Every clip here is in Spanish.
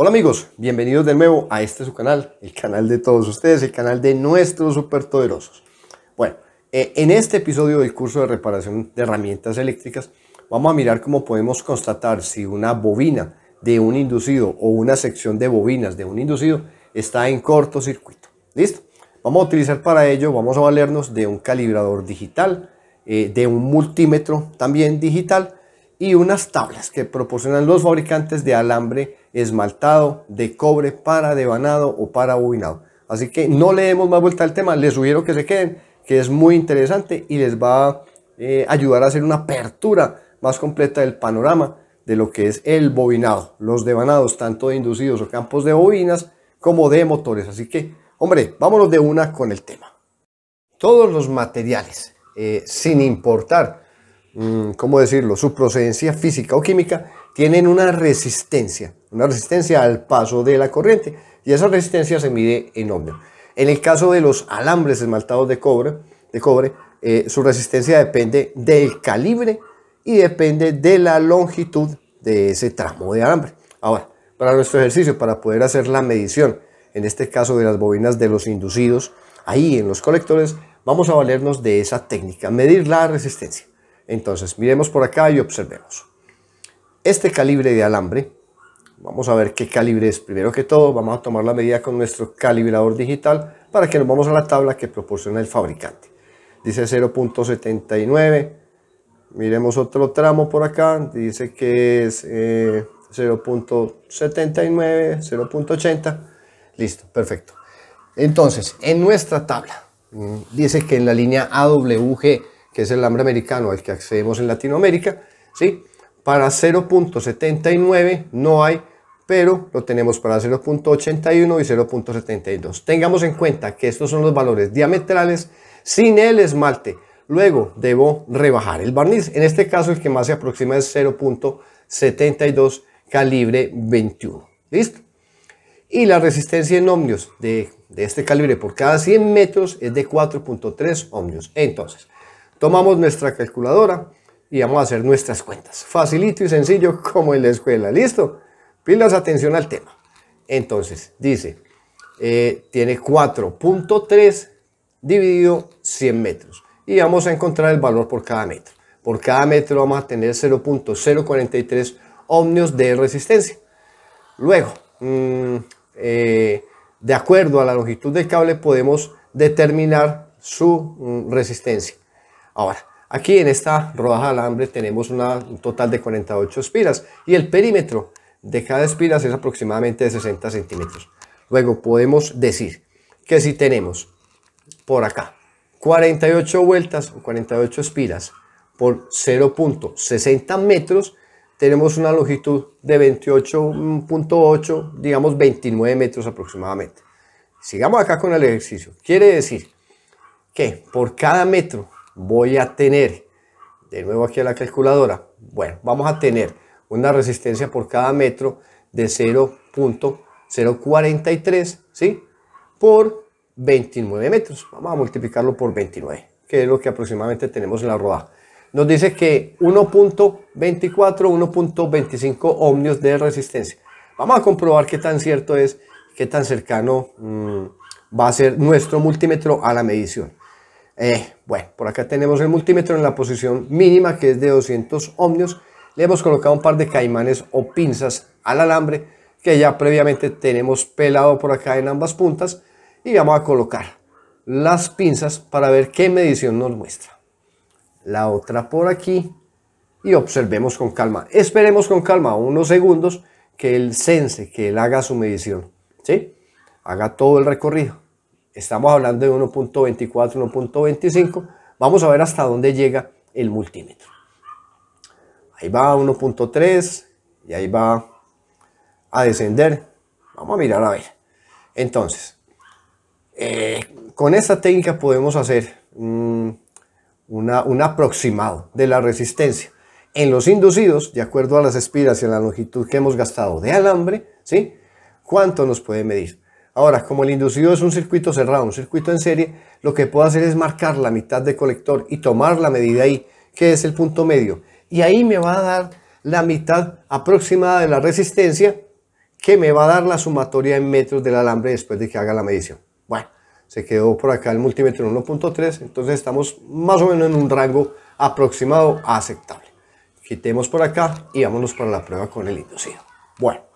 Hola amigos, bienvenidos de nuevo a este su canal, el canal de todos ustedes, el canal de nuestros superpoderosos. Bueno, eh, en este episodio del curso de reparación de herramientas eléctricas vamos a mirar cómo podemos constatar si una bobina de un inducido o una sección de bobinas de un inducido está en cortocircuito. ¿Listo? Vamos a utilizar para ello, vamos a valernos de un calibrador digital, eh, de un multímetro también digital y unas tablas que proporcionan los fabricantes de alambre esmaltado, de cobre para devanado o para bobinado. Así que no le demos más vuelta al tema, les sugiero que se queden, que es muy interesante y les va eh, a ayudar a hacer una apertura más completa del panorama de lo que es el bobinado, los devanados, tanto de inducidos o campos de bobinas como de motores. Así que, hombre, vámonos de una con el tema. Todos los materiales, eh, sin importar Mm, ¿cómo decirlo?, su procedencia física o química, tienen una resistencia, una resistencia al paso de la corriente. Y esa resistencia se mide en ohmio. En el caso de los alambres esmaltados de cobre, de cobre eh, su resistencia depende del calibre y depende de la longitud de ese tramo de alambre. Ahora, para nuestro ejercicio, para poder hacer la medición, en este caso de las bobinas de los inducidos, ahí en los colectores, vamos a valernos de esa técnica, medir la resistencia. Entonces, miremos por acá y observemos. Este calibre de alambre, vamos a ver qué calibre es. Primero que todo, vamos a tomar la medida con nuestro calibrador digital para que nos vamos a la tabla que proporciona el fabricante. Dice 0.79. Miremos otro tramo por acá. Dice que es 0.79, eh, 0.80. Listo, perfecto. Entonces, en nuestra tabla, mm, dice que en la línea AWG que es el hambre americano al que accedemos en Latinoamérica, ¿sí? Para 0.79 no hay, pero lo tenemos para 0.81 y 0.72. Tengamos en cuenta que estos son los valores diametrales sin el esmalte. Luego debo rebajar el barniz. En este caso el que más se aproxima es 0.72 calibre 21. ¿Listo? Y la resistencia en ohmios de, de este calibre por cada 100 metros es de 4.3 ohmios. Entonces, Tomamos nuestra calculadora y vamos a hacer nuestras cuentas. Facilito y sencillo como en la escuela. ¿Listo? Pilas atención al tema. Entonces, dice, eh, tiene 4.3 dividido 100 metros. Y vamos a encontrar el valor por cada metro. Por cada metro vamos a tener 0.043 ohmios de resistencia. Luego, mm, eh, de acuerdo a la longitud del cable podemos determinar su mm, resistencia. Ahora, aquí en esta rodaja de alambre tenemos una, un total de 48 espiras y el perímetro de cada espira es aproximadamente de 60 centímetros. Luego podemos decir que si tenemos por acá 48 vueltas o 48 espiras por 0.60 metros, tenemos una longitud de 28.8, digamos 29 metros aproximadamente. Sigamos acá con el ejercicio. Quiere decir que por cada metro voy a tener, de nuevo aquí a la calculadora, bueno, vamos a tener una resistencia por cada metro de 0.043, ¿sí? Por 29 metros. Vamos a multiplicarlo por 29, que es lo que aproximadamente tenemos en la rodada. Nos dice que 1.24, 1.25 ohmios de resistencia. Vamos a comprobar qué tan cierto es, qué tan cercano mm, va a ser nuestro multímetro a la medición. Eh, bueno, por acá tenemos el multímetro en la posición mínima que es de 200 ohmios. Le hemos colocado un par de caimanes o pinzas al alambre que ya previamente tenemos pelado por acá en ambas puntas y vamos a colocar las pinzas para ver qué medición nos muestra. La otra por aquí y observemos con calma. Esperemos con calma unos segundos que el sense, que él haga su medición, ¿sí? Haga todo el recorrido. Estamos hablando de 1.24, 1.25. Vamos a ver hasta dónde llega el multímetro. Ahí va 1.3 y ahí va a descender. Vamos a mirar a ver. Entonces, eh, con esta técnica podemos hacer mm, un aproximado de la resistencia. En los inducidos, de acuerdo a las espiras y a la longitud que hemos gastado de alambre, ¿sí? ¿cuánto nos puede medir? Ahora, como el inducido es un circuito cerrado, un circuito en serie, lo que puedo hacer es marcar la mitad del colector y tomar la medida ahí, que es el punto medio. Y ahí me va a dar la mitad aproximada de la resistencia que me va a dar la sumatoria en metros del alambre después de que haga la medición. Bueno, se quedó por acá el multímetro en 1.3, entonces estamos más o menos en un rango aproximado aceptable. Quitemos por acá y vámonos para la prueba con el inducido. Bueno.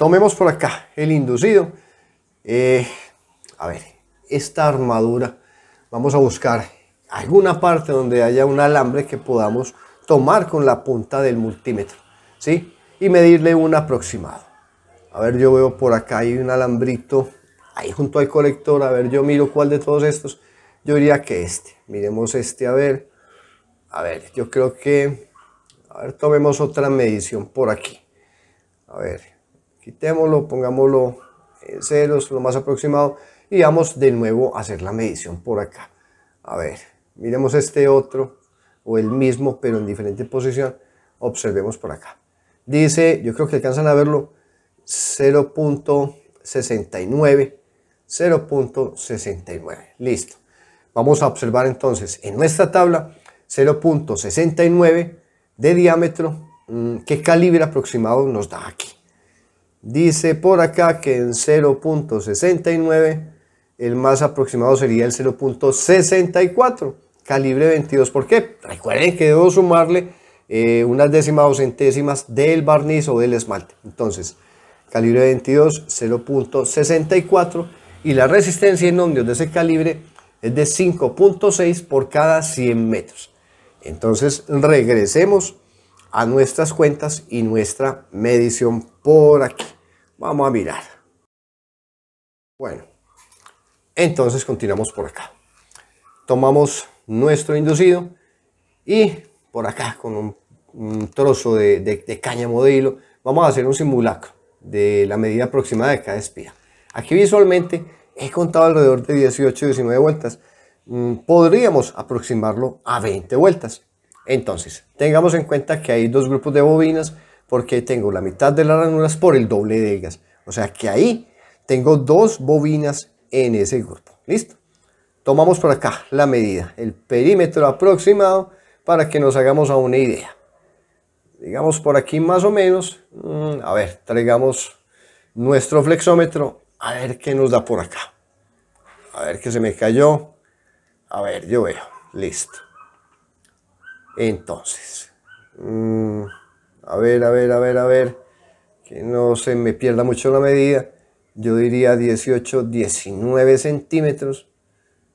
Tomemos por acá el inducido. Eh, a ver, esta armadura, vamos a buscar alguna parte donde haya un alambre que podamos tomar con la punta del multímetro, ¿sí? Y medirle un aproximado. A ver, yo veo por acá hay un alambrito ahí junto al colector. A ver, yo miro cuál de todos estos. Yo diría que este. Miremos este, a ver. A ver, yo creo que... A ver, tomemos otra medición por aquí. A ver, quitémoslo, pongámoslo en ceros, lo más aproximado, y vamos de nuevo a hacer la medición por acá. A ver, miremos este otro, o el mismo, pero en diferente posición, observemos por acá. Dice, yo creo que alcanzan a verlo, 0.69, 0.69, listo. Vamos a observar entonces en nuestra tabla 0.69 de diámetro, mm, qué calibre aproximado nos da aquí? Dice por acá que en 0.69 el más aproximado sería el 0.64, calibre 22. ¿Por qué? Recuerden que debo sumarle eh, unas décimas o centésimas del barniz o del esmalte. Entonces, calibre 22, 0.64 y la resistencia en ohmios de ese calibre es de 5.6 por cada 100 metros. Entonces, regresemos a nuestras cuentas y nuestra medición por aquí. Vamos a mirar. Bueno, entonces continuamos por acá. Tomamos nuestro inducido y por acá con un, trozo de, caña modelo vamos a hacer un simulacro de la medida aproximada de cada espía. Aquí visualmente he contado alrededor de 18 19 vueltas. Mm, podríamos aproximarlo a 20 vueltas. Entonces, tengamos en cuenta que hay dos grupos de bobinas porque tengo la mitad de las ranuras por el doble de ellas. O sea que ahí tengo dos bobinas en ese grupo. ¿Listo? Tomamos por acá la medida, el perímetro aproximado para que nos hagamos a una idea. Digamos por aquí más o menos. Mm, a ver, traigamos nuestro flexómetro a ver qué nos da por acá. A ver qué se me cayó. A ver, yo veo. Listo. Entonces, mm, a ver, a ver, a ver, a ver, que no se me pierda mucho la medida. Yo diría 18, 19 centímetros,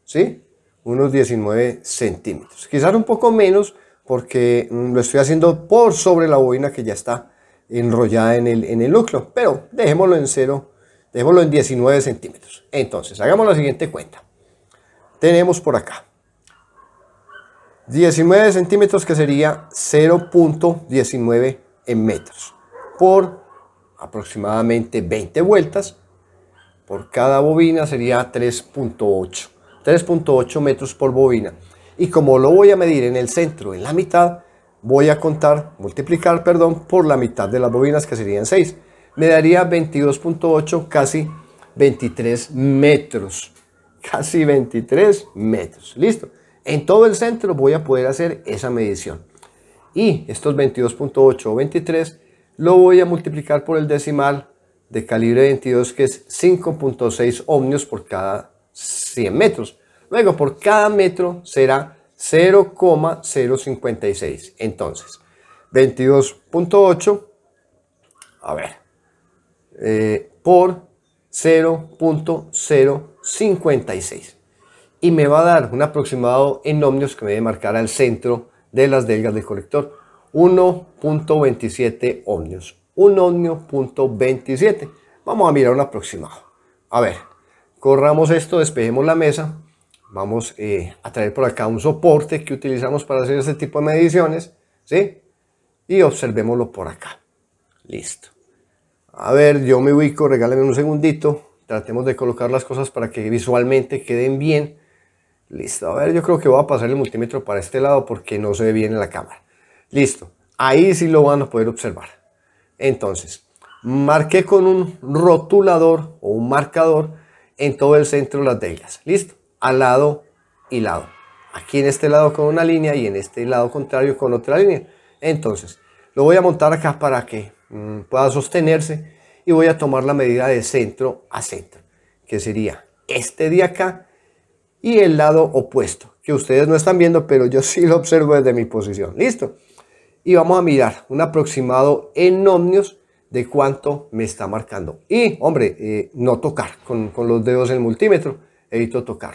¿sí? Unos 19 centímetros. Quizás un poco menos porque mm, lo estoy haciendo por sobre la bobina que ya está enrollada en el, en el núcleo, pero dejémoslo en cero, dejémoslo en 19 centímetros. Entonces, hagamos la siguiente cuenta. Tenemos por acá 19 centímetros que sería 0.19 en metros por aproximadamente 20 vueltas por cada bobina sería 3.8 3.8 metros por bobina y como lo voy a medir en el centro en la mitad voy a contar multiplicar perdón por la mitad de las bobinas que serían 6 me daría 22.8 casi 23 metros casi 23 metros listo en todo el centro voy a poder hacer esa medición. Y estos 22.8 o 23 lo voy a multiplicar por el decimal de calibre 22 que es 5.6 ohmios por cada 100 metros. Luego por cada metro será 0,056. Entonces, 22.8, a ver, eh, por 0.056 y me va a dar un aproximado en ohmios que me debe marcar al centro de las delgas del colector. 1.27 ohmios. 1 ohmios. Vamos a mirar un aproximado. A ver, corramos esto, despejemos la mesa. Vamos eh, a traer por acá un soporte que utilizamos para hacer este tipo de mediciones. ¿Sí? Y observémoslo por acá. Listo. A ver, yo me ubico, regálenme un segundito. Tratemos de colocar las cosas para que visualmente queden bien Listo, a ver, yo creo que voy a pasar el multímetro para este lado porque no se ve bien en la cámara. Listo, ahí sí lo van a poder observar. Entonces, marqué con un rotulador o un marcador en todo el centro de las delgas. Listo, al lado y lado. Aquí en este lado con una línea y en este lado contrario con otra línea. Entonces, lo voy a montar acá para que mm, pueda sostenerse y voy a tomar la medida de centro a centro, que sería este de acá y el lado opuesto, que ustedes no están viendo, pero yo sí lo observo desde mi posición. Listo. Y vamos a mirar un aproximado en ohmios de cuánto me está marcando. Y, hombre, eh, no tocar con, los dedos el multímetro, evito tocar.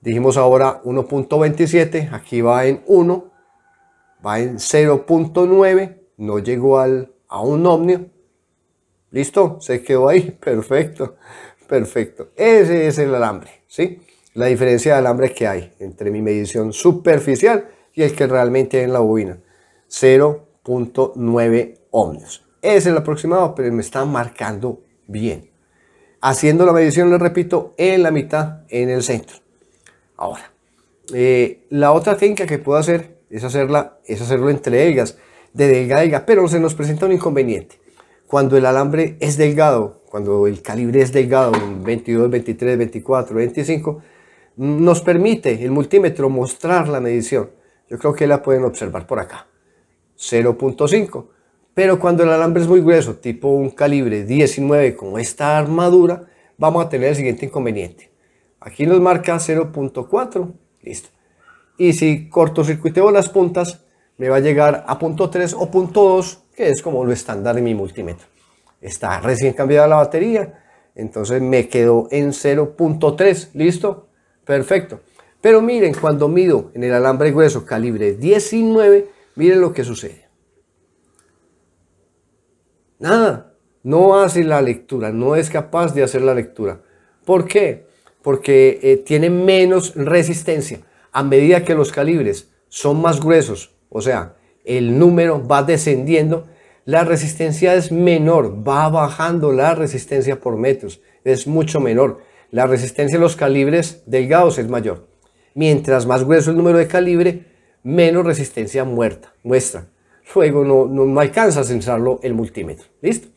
Dijimos ahora 1.27, aquí va en 1, va en 0.9, no llegó al, a un ohmio. Listo, se quedó ahí, perfecto, perfecto. Ese es el alambre, ¿sí? La diferencia de alambre que hay entre mi medición superficial y el que realmente hay en la bobina. 0.9 ohmios. Es el aproximado, pero me está marcando bien. Haciendo la medición, le repito, en la mitad, en el centro. Ahora, eh, la otra técnica que puedo hacer es, hacerla, es hacerlo entre ellas de delgada a pero se nos presenta un inconveniente. Cuando el alambre es delgado, cuando el calibre es delgado, 22, 23, 24, 25, nos permite el multímetro mostrar la medición. Yo creo que la pueden observar por acá. 0.5. Pero cuando el alambre es muy grueso, tipo un calibre 19 como esta armadura, vamos a tener el siguiente inconveniente. Aquí nos marca 0.4. Listo. Y si cortocircuiteo las puntas, me va a llegar a 0.3 3 o 0.2 2, que es como lo estándar de mi multímetro. Está recién cambiada la batería, entonces me quedo en 0.3. Listo. Perfecto. Pero miren, cuando mido en el alambre grueso calibre 19, miren lo que sucede. Nada, no hace la lectura, no es capaz de hacer la lectura. ¿Por qué? Porque eh, tiene menos resistencia. A medida que los calibres son más gruesos, o sea, el número va descendiendo, la resistencia es menor, va bajando la resistencia por metros, es mucho menor la resistencia a los calibres delgados es mayor. Mientras más grueso el número de calibre, menos resistencia muerta, muestra. Luego no, no, alcanza a censarlo el multímetro. ¿Listo?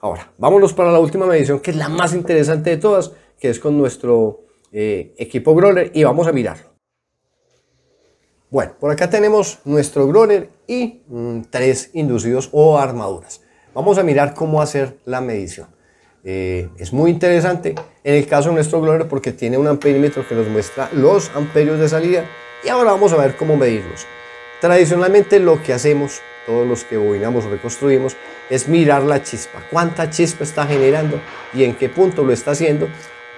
Ahora, vámonos para la última medición, que es la más interesante de todas, que es con nuestro eh, equipo Groner, y vamos a mirarlo. Bueno, por acá tenemos nuestro Groner y mm, tres inducidos o armaduras. Vamos a mirar cómo hacer la medición. Eh, es muy interesante en el caso de nuestro glomer porque tiene un amperímetro que nos muestra los amperios de salida y ahora vamos a ver cómo medirlos. Tradicionalmente lo que hacemos, todos los que bobinamos o reconstruimos, es mirar la chispa, cuánta chispa está generando y en qué punto lo está haciendo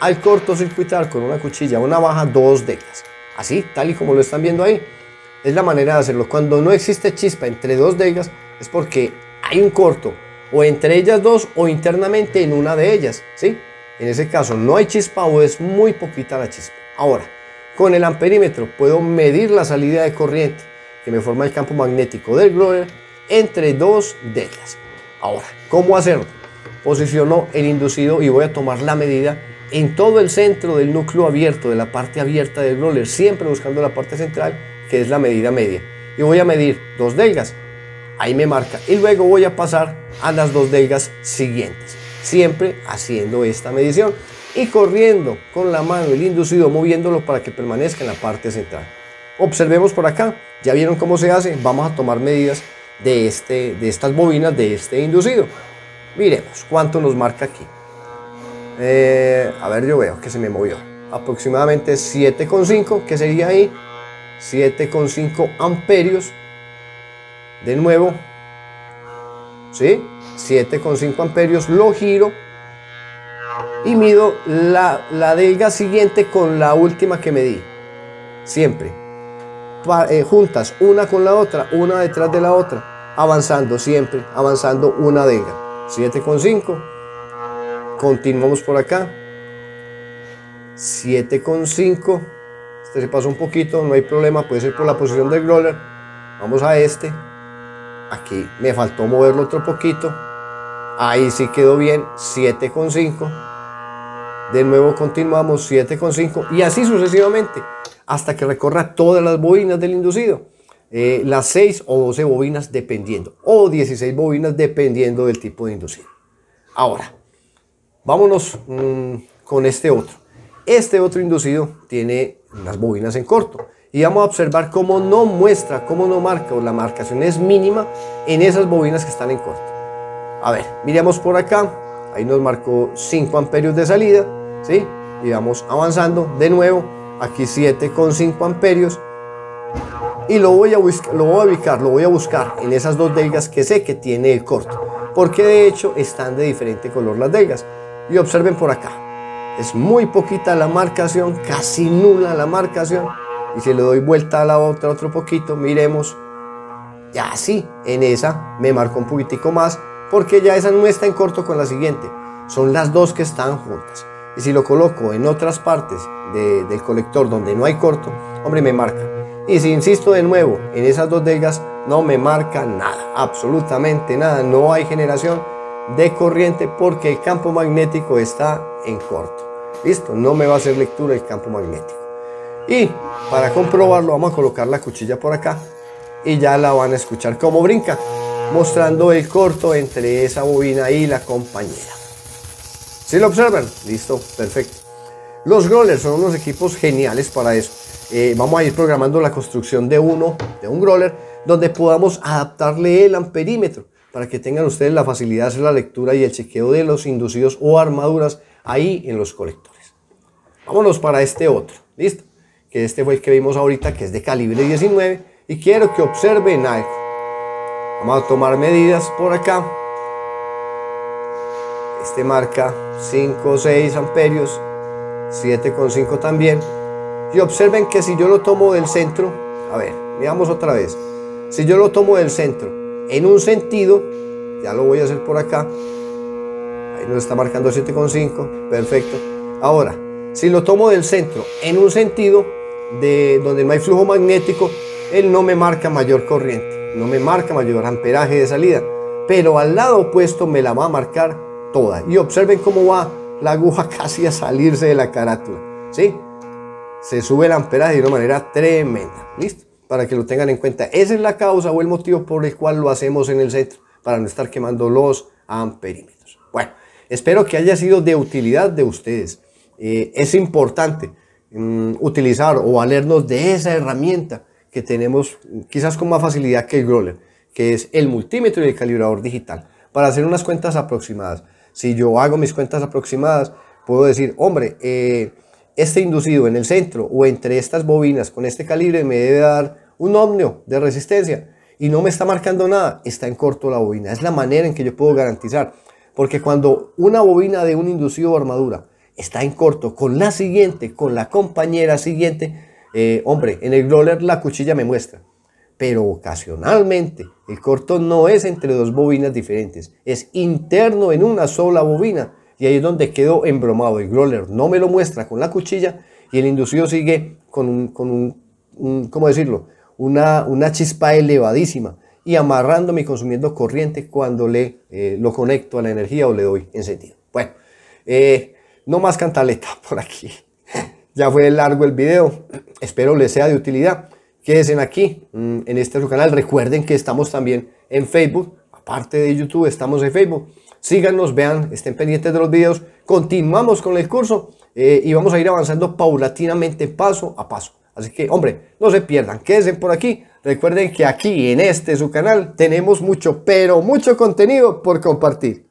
al cortocircuitar con una cuchilla una baja dos degas Así, tal y como lo están viendo ahí. Es la manera de hacerlo. Cuando no existe chispa entre dos degas es porque hay un corto o entre ellas dos o internamente en una de ellas, ¿sí? En ese caso no hay chispa o es muy poquita la chispa. Ahora, con el amperímetro puedo medir la salida de corriente que me forma el campo magnético del grower entre dos de Ahora, ¿cómo hacerlo? Posiciono el inducido y voy a tomar la medida en todo el centro del núcleo abierto, de la parte abierta del roller, siempre buscando la parte central, que es la medida media. Y voy a medir dos delgas, ahí me marca y luego voy a pasar a las dos delgas siguientes siempre haciendo esta medición y corriendo con la mano el inducido moviéndolo para que permanezca en la parte central observemos por acá ya vieron cómo se hace vamos a tomar medidas de, este, de estas bobinas de este inducido miremos cuánto nos marca aquí eh, a ver yo veo que se me movió aproximadamente 7,5 que sería ahí 7,5 amperios de nuevo, ¿sí? 7,5 amperios, lo giro y mido la, delga siguiente con la última que medí. Siempre. Eh, juntas una con la otra, una detrás de la otra, avanzando siempre, avanzando una delga. 7,5. Continuamos por acá. 7,5. Este se pasó un poquito, no hay problema, puede ser por la posición del roller. Vamos a este. Aquí me faltó moverlo otro poquito. Ahí sí quedó bien, 7,5. De nuevo continuamos 7,5 y así sucesivamente hasta que recorra todas las bobinas del inducido. Eh, las 6 o 12 bobinas dependiendo, o 16 bobinas dependiendo del tipo de inducido. Ahora, vámonos mm, con este otro. Este otro inducido tiene las bobinas en corto y vamos a observar cómo no muestra, cómo no marca o la marcación es mínima en esas bobinas que están en corto. A ver, miremos por acá, ahí nos marcó 5 amperios de salida, ¿sí? Y vamos avanzando de nuevo, aquí 7,5 amperios. Y lo voy, a lo voy a ubicar, lo voy a buscar en esas dos delgas que sé que tiene el corto, porque de hecho están de diferente color las delgas. Y observen por acá, es muy poquita la marcación, casi nula la marcación, y si le doy vuelta a la otra otro poquito, miremos. Ya sí, en esa me marcó un poquitico más porque ya esa no está en corto con la siguiente. Son las dos que están juntas. Y si lo coloco en otras partes del colector donde no hay corto, hombre, me marca. Y si insisto de nuevo, en esas dos delgas no me marca nada, absolutamente nada. No hay generación de corriente porque el campo magnético está en corto. Listo, no me va a hacer lectura el campo magnético. Y para comprobarlo vamos a colocar la cuchilla por acá y ya la van a escuchar cómo brinca, mostrando el corto entre esa bobina y la compañera. ¿Sí lo observan? Listo, perfecto. Los growlers son unos equipos geniales para eso. Eh, vamos a ir programando la construcción de uno, de un roller, donde podamos adaptarle el amperímetro para que tengan ustedes la facilidad de hacer la lectura y el chequeo de los inducidos o armaduras ahí en los colectores. Vámonos para este otro. ¿Listo? que este fue el que vimos ahorita, que es de calibre 19, y quiero que observen algo. Vamos a tomar medidas por acá. Este marca 5, 6 amperios, 7,5 también. Y observen que si yo lo tomo del centro, a ver, veamos otra vez. Si yo lo tomo del centro en un sentido, ya lo voy a hacer por acá. Ahí nos está marcando 7,5, perfecto. Ahora, si lo tomo del centro en un sentido, de donde no hay flujo magnético, él no me marca mayor corriente, no me marca mayor amperaje de salida, pero al lado opuesto me la va a marcar toda. Y observen cómo va la aguja casi a salirse de la carátula, ¿sí? Se sube el amperaje de una manera tremenda, ¿listo? Para que lo tengan en cuenta. Esa es la causa o el motivo por el cual lo hacemos en el centro, para no estar quemando los amperímetros. Bueno, espero que haya sido de utilidad de ustedes. Eh, es importante Mm, utilizar o valernos de esa herramienta que tenemos quizás con más facilidad que el Growler, que es el multímetro y el calibrador digital, para hacer unas cuentas aproximadas. Si yo hago mis cuentas aproximadas, puedo decir, hombre, eh, este inducido en el centro o entre estas bobinas con este calibre me debe dar un ohmio de resistencia y no me está marcando nada, está en corto la bobina. Es la manera en que yo puedo garantizar. Porque cuando una bobina de un inducido armadura está en corto con la siguiente, con la compañera siguiente. Eh, hombre, en el growler la cuchilla me muestra. Pero ocasionalmente el corto no es entre dos bobinas diferentes, es interno en una sola bobina. Y ahí es donde quedó embromado. El roller no me lo muestra con la cuchilla y el inducido sigue con un, con ¿cómo decirlo? Una, una chispa elevadísima y amarrándome y consumiendo corriente cuando le eh, lo conecto a la energía o le doy encendido, Bueno, eh, no más cantaleta por aquí. Ya fue largo el video. Espero les sea de utilidad. Quédense aquí, mm, en este su canal. Recuerden que estamos también en Facebook. Aparte de YouTube, estamos en Facebook. Síganos, vean, estén pendientes de los videos. Continuamos con el curso eh, y vamos a ir avanzando paulatinamente, paso a paso. Así que, hombre, no se pierdan, quédense por aquí. Recuerden que aquí en este su canal tenemos mucho, pero mucho contenido por compartir.